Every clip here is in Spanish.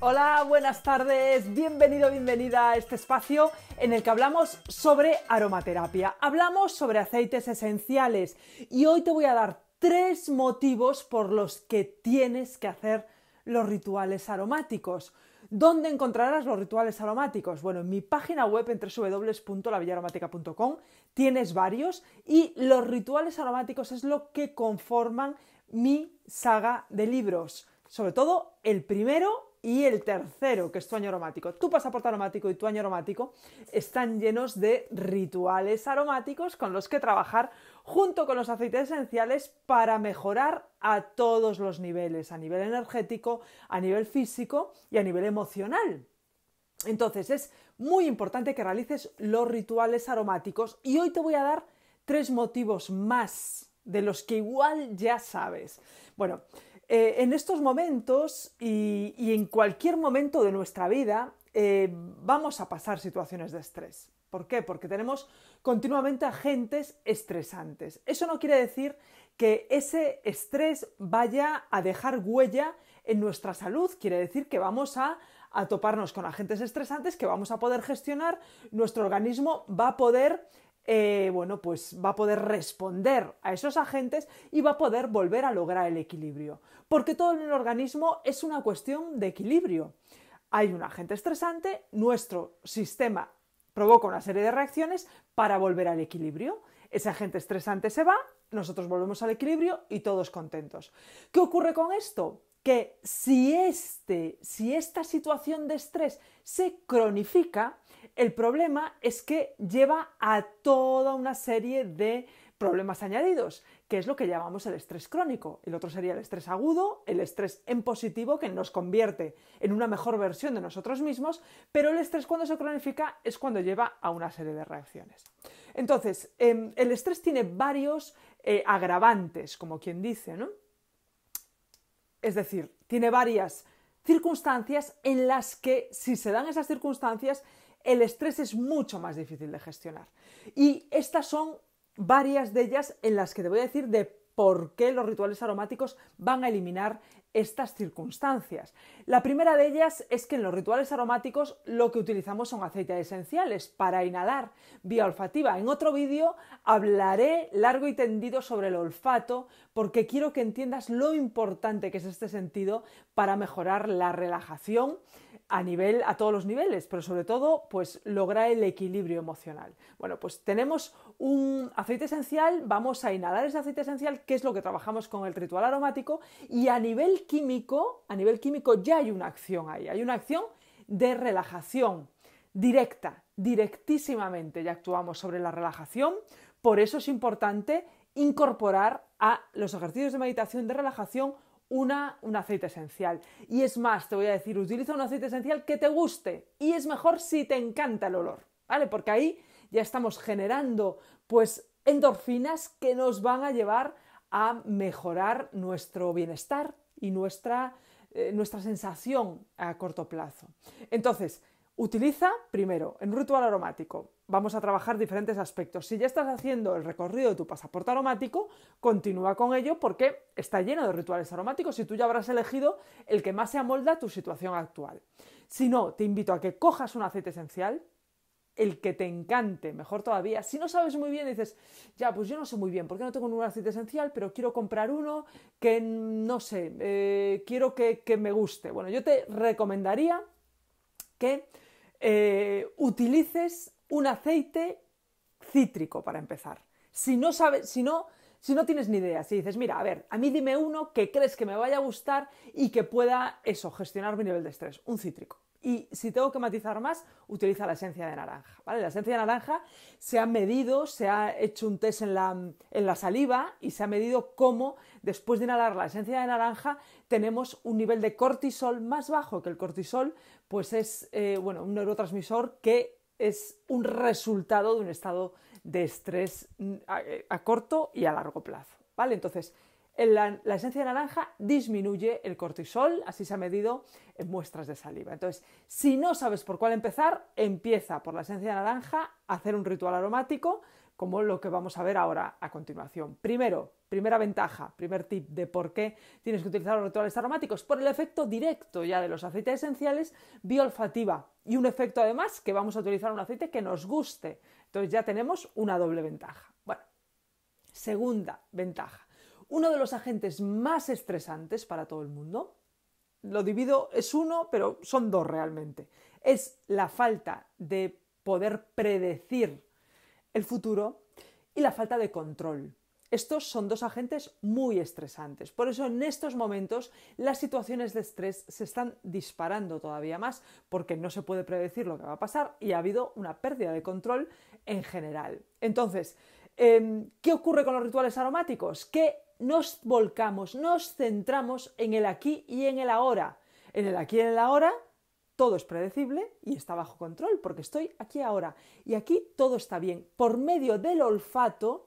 Hola, buenas tardes, bienvenido, bienvenida a este espacio en el que hablamos sobre aromaterapia, hablamos sobre aceites esenciales y hoy te voy a dar tres motivos por los que tienes que hacer los rituales aromáticos. ¿Dónde encontrarás los rituales aromáticos? Bueno, en mi página web en www.lavillaromática.com tienes varios y los rituales aromáticos es lo que conforman mi saga de libros, sobre todo el primero y el tercero, que es tu año aromático. Tu pasaporte aromático y tu año aromático están llenos de rituales aromáticos con los que trabajar junto con los aceites esenciales para mejorar a todos los niveles, a nivel energético, a nivel físico y a nivel emocional. Entonces es muy importante que realices los rituales aromáticos y hoy te voy a dar tres motivos más de los que igual ya sabes. Bueno, eh, en estos momentos y, en cualquier momento de nuestra vida eh, vamos a pasar situaciones de estrés. ¿Por qué? Porque tenemos continuamente agentes estresantes. Eso no quiere decir que ese estrés vaya a dejar huella en nuestra salud. Quiere decir que vamos a toparnos con agentes estresantes que vamos a poder gestionar, nuestro organismo va a poder eh, bueno, pues va a poder responder a esos agentes y va a poder volver a lograr el equilibrio. Porque todo el organismo es una cuestión de equilibrio. Hay un agente estresante, nuestro sistema provoca una serie de reacciones para volver al equilibrio. Ese agente estresante se va, nosotros volvemos al equilibrio y todos contentos. ¿Qué ocurre con esto? Que si, este, si esta situación de estrés se cronifica, el problema es que lleva a toda una serie de problemas añadidos, que es lo que llamamos el estrés crónico. El otro sería el estrés agudo, el estrés en positivo que nos convierte en una mejor versión de nosotros mismos, pero el estrés cuando se cronifica es cuando lleva a una serie de reacciones. Entonces, em, el estrés tiene varios eh, agravantes, como quien dice, ¿no? Es decir, tiene varias circunstancias en las que, si se dan esas circunstancias, el estrés es mucho más difícil de gestionar. Y estas son varias de ellas en las que te voy a decir de por qué los rituales aromáticos van a eliminar estas circunstancias. La primera de ellas es que en los rituales aromáticos lo que utilizamos son aceites esenciales para inhalar vía olfativa. En otro vídeo hablaré largo y tendido sobre el olfato porque quiero que entiendas lo importante que es este sentido para mejorar la relajación, a nivel a todos los niveles, pero sobre todo pues logra el equilibrio emocional. Bueno, pues tenemos un aceite esencial, vamos a inhalar ese aceite esencial, que es lo que trabajamos con el ritual aromático y a nivel químico, a nivel químico ya hay una acción ahí, hay una acción de relajación directa, directísimamente ya actuamos sobre la relajación, por eso es importante incorporar a los ejercicios de meditación de relajación una, un aceite esencial. Y es más, te voy a decir, utiliza un aceite esencial que te guste y es mejor si te encanta el olor, ¿vale? Porque ahí ya estamos generando pues endorfinas que nos van a llevar a mejorar nuestro bienestar y nuestra, eh, nuestra sensación a corto plazo. Entonces, Utiliza, primero, en ritual aromático, vamos a trabajar diferentes aspectos. Si ya estás haciendo el recorrido de tu pasaporte aromático, continúa con ello porque está lleno de rituales aromáticos y tú ya habrás elegido el que más se amolda a tu situación actual. Si no, te invito a que cojas un aceite esencial, el que te encante, mejor todavía. Si no sabes muy bien, dices, ya, pues yo no sé muy bien, ¿por qué no tengo un aceite esencial, pero quiero comprar uno que, no sé, eh, quiero que, que me guste. Bueno, yo te recomendaría que eh, utilices un aceite cítrico para empezar. Si no sabes, si no, si no tienes ni idea, si dices, mira, a ver, a mí dime uno que crees que me vaya a gustar y que pueda eso, gestionar mi nivel de estrés, un cítrico. Y si tengo que matizar más, utiliza la esencia de naranja. ¿vale? La esencia de naranja se ha medido, se ha hecho un test en la, saliva y se ha medido cómo después de inhalar la esencia de naranja tenemos un nivel de cortisol más bajo que el cortisol, pues es eh, bueno, un neurotransmisor que es un resultado de un estado de estrés mm, eh, a, corto y a largo plazo. ¿Vale? Entonces, la, esencia de naranja disminuye el cortisol, así se ha medido en muestras de saliva. Entonces, si no sabes por cuál empezar, empieza por la esencia de naranja, hacer un ritual aromático, como lo que vamos a ver ahora a continuación. Primero, primera ventaja, primer tip de por qué tienes que utilizar los rituales aromáticos, por el efecto directo ya de los aceites esenciales biolfativa y un efecto además que vamos a utilizar un aceite que nos guste. Entonces ya tenemos una doble ventaja. Bueno, segunda ventaja uno de los agentes más estresantes para todo el mundo. Lo divido, es uno, pero son dos realmente. Es la falta de poder predecir el futuro y la falta de control. Estos son dos agentes muy estresantes. Por eso en estos momentos las situaciones de estrés se están disparando todavía más porque no se puede predecir lo que va a pasar y ha habido una pérdida de control en general. Entonces, em, ¿qué ocurre con los rituales aromáticos? nos volcamos, nos centramos en el aquí y en el ahora. En el aquí y en el ahora todo es predecible y está bajo control porque estoy aquí ahora. Y aquí todo está bien. Por medio del olfato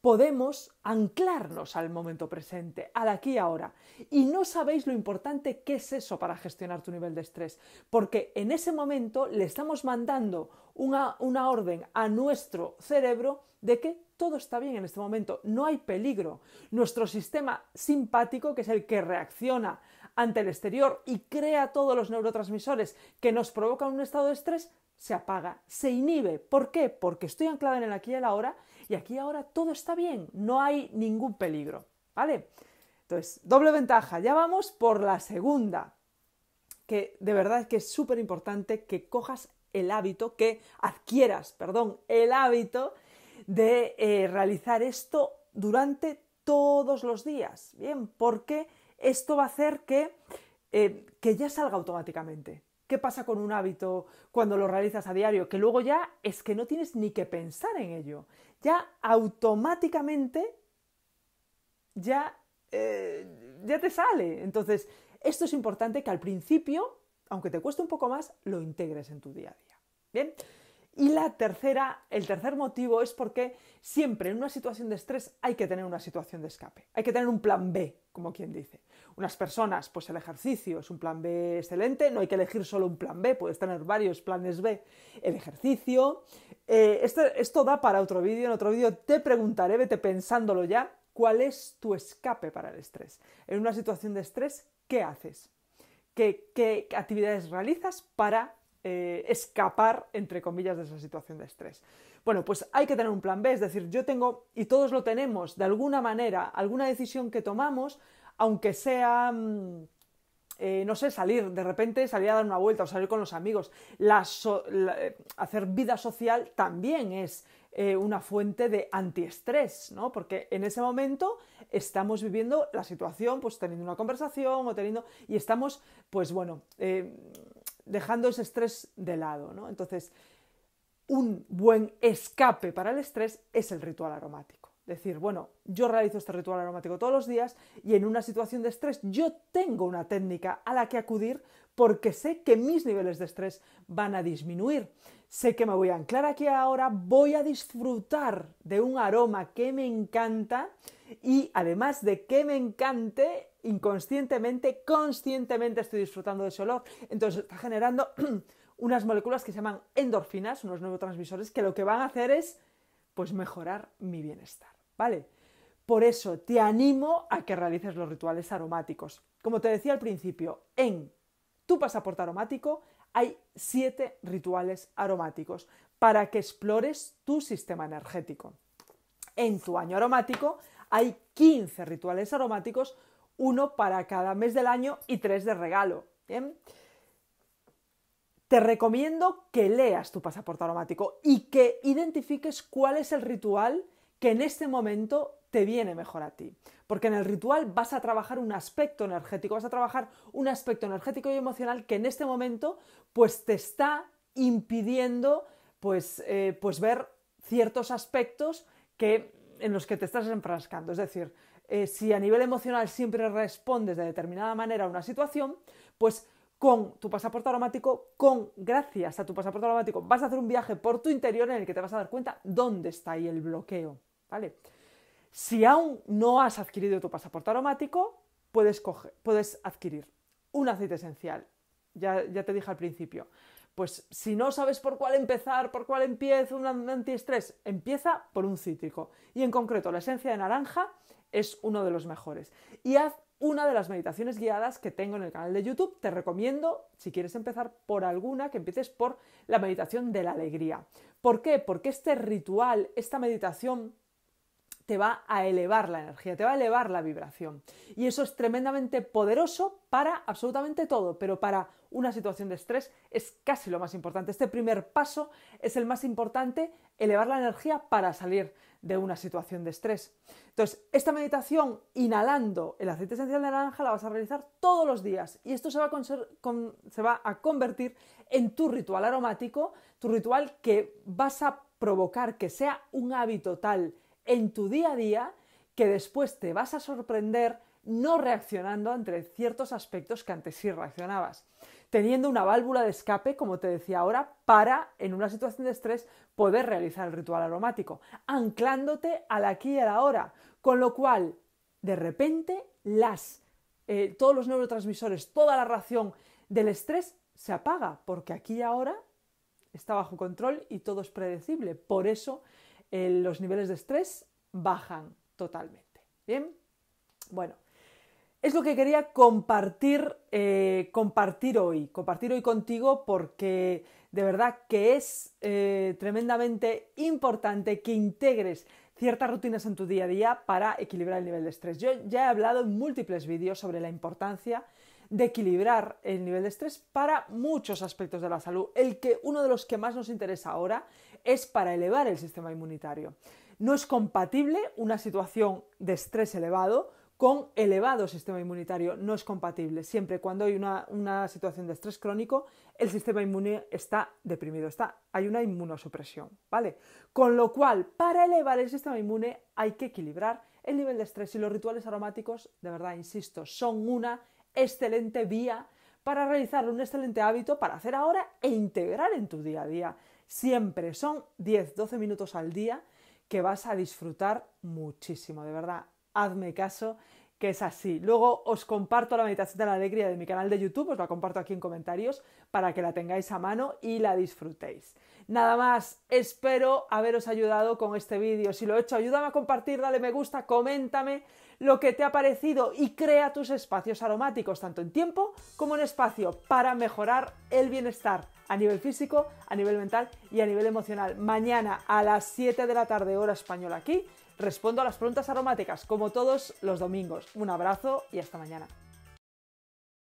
podemos anclarnos al momento presente, al aquí y ahora. Y no sabéis lo importante que es eso para gestionar tu nivel de estrés, porque en ese momento le estamos mandando una, una orden a nuestro cerebro de que todo está bien en este momento, no hay peligro. Nuestro sistema simpático, que es el que reacciona ante el exterior y crea todos los neurotransmisores que nos provocan un estado de estrés, se apaga, se inhibe. ¿Por qué? Porque estoy anclada en el aquí y el ahora y aquí y ahora todo está bien, no hay ningún peligro. ¿Vale? Entonces, doble ventaja. Ya vamos por la segunda, que de verdad que es súper importante que cojas el hábito, que adquieras, perdón, el hábito de eh, realizar esto durante todos los días, ¿bien? Porque esto va a hacer que, eh, que ya salga automáticamente. ¿Qué pasa con un hábito cuando lo realizas a diario? Que luego ya es que no tienes ni que pensar en ello. Ya automáticamente ya, eh, ya te sale. Entonces, esto es importante que al principio, aunque te cueste un poco más, lo integres en tu día a día. Bien, y la tercera, el tercer motivo es porque siempre en una situación de estrés hay que tener una situación de escape, hay que tener un plan B, como quien dice. Unas personas, pues el ejercicio es un plan B excelente, no hay que elegir solo un plan B, puedes tener varios planes B. El ejercicio, eh, esto, da para otro vídeo, en otro vídeo te preguntaré, vete pensándolo ya, cuál es tu escape para el estrés. En una situación de estrés, ¿qué haces? qué actividades realizas para eh, escapar, entre comillas, de esa situación de estrés. Bueno, pues hay que tener un plan B, es decir, yo tengo, y todos lo tenemos, de alguna manera, alguna decisión que tomamos, aunque sea... Mm, eh, no sé, salir, de repente salir a dar una vuelta o salir con los amigos. Eh, hacer vida social también es una fuente de antiestrés, ¿no? Porque en ese momento estamos viviendo la situación, pues teniendo una conversación o teniendo... y estamos, pues bueno, dejando ese estrés de lado. ¿no? Entonces, un buen escape para el estrés es el ritual aromático. Es Decir, bueno, yo realizo este ritual aromático todos los días y en una situación de estrés yo tengo una técnica a la que acudir porque sé que mis niveles de estrés van a disminuir. Sé que me voy a anclar aquí ahora, voy a disfrutar de un aroma que me encanta y además de que me encante, inconscientemente, conscientemente estoy disfrutando de ese olor. Entonces está generando unas moléculas que se llaman endorfinas, unos neurotransmisores, que lo que van a hacer es pues mejorar mi bienestar, ¿vale? Por eso te animo a que realices los rituales aromáticos. Como te decía al principio, en tu pasaporte aromático hay siete rituales aromáticos para que explores tu sistema energético. En tu año aromático hay 15 rituales aromáticos uno para cada mes del año y tres de regalo. Te recomiendo que leas tu pasaporte aromático y que identifiques cuál es el ritual que en este momento te viene mejor a ti. Porque en el ritual vas a trabajar un aspecto energético, vas a trabajar un aspecto energético y emocional que en este momento pues te está impidiendo pues, eh, pues ver ciertos aspectos en los que te estás enfrascando. Es decir, eh, si a nivel emocional siempre respondes de determinada manera a una situación, pues con tu pasaporte aromático, con gracias a tu pasaporte aromático, vas a hacer un viaje por tu interior en el que te vas a dar cuenta dónde está ahí el bloqueo, ¿vale? Si aún no has adquirido tu pasaporte aromático, puedes, puedes adquirir un aceite esencial. Ya, te dije al principio. Pues si no sabes por cuál empezar, por cuál empiezo, un antiestrés, empieza por un cítrico. Y en concreto, la esencia de naranja es uno de los mejores. Y haz una de las meditaciones guiadas que tengo en el canal de YouTube. Te recomiendo, si quieres empezar por alguna, que empieces por la meditación de la alegría. ¿Por qué? Porque este ritual, esta meditación te va a elevar la energía, te va a elevar la vibración. Y eso es tremendamente poderoso para absolutamente todo, pero para una situación de estrés es casi lo más importante. Este primer paso es el más importante, elevar la energía para salir de una situación de estrés. Entonces, esta meditación inhalando el aceite esencial de naranja la vas a realizar todos los días y esto se va a, se va a convertir en tu ritual aromático, tu ritual que vas a provocar que sea un hábito tal en tu día a día que después te vas a sorprender no reaccionando ante ciertos aspectos que antes sí reaccionabas. Teniendo una válvula de escape, como te decía ahora, para, en una situación de estrés, poder realizar el ritual aromático, anclándote al aquí y a la hora. Con lo cual, de repente, las, eh, todos los neurotransmisores, toda la ración del estrés se apaga, porque aquí y ahora está bajo control y todo es predecible. Por eso los niveles de estrés bajan totalmente. Bien, bueno, es lo que quería compartir, eh, compartir hoy, compartir hoy contigo porque de verdad que es eh, tremendamente importante que integres ciertas rutinas en tu día a día para equilibrar el nivel de estrés. Yo ya he hablado en múltiples vídeos sobre la importancia de equilibrar el nivel de estrés para muchos aspectos de la salud. El que uno de los que más nos interesa ahora es para elevar el sistema inmunitario. No es compatible una situación de estrés elevado con elevado sistema inmunitario. No es compatible. Siempre cuando hay una, una situación de estrés crónico, el sistema inmune está deprimido, está, hay una inmunosupresión, ¿vale? Con lo cual, para elevar el sistema inmune hay que equilibrar el nivel de estrés y los rituales aromáticos, de verdad, insisto, son una excelente vía para realizar un excelente hábito para hacer ahora e integrar en tu día a día. Siempre son 10-12 minutos al día que vas a disfrutar muchísimo, de verdad. Hazme caso que es así. Luego os comparto la meditación de la alegría de mi canal de YouTube, os la comparto aquí en comentarios para que la tengáis a mano y la disfrutéis. Nada más, espero haberos ayudado con este vídeo. Si lo he hecho, ayúdame a compartir, dale me gusta, coméntame lo que te ha parecido y crea tus espacios aromáticos, tanto en tiempo como en espacio, para mejorar el bienestar a nivel físico, a nivel mental y a nivel emocional. Mañana a las 7 de la tarde hora española aquí, respondo a las preguntas aromáticas, como todos los domingos. Un abrazo y hasta mañana.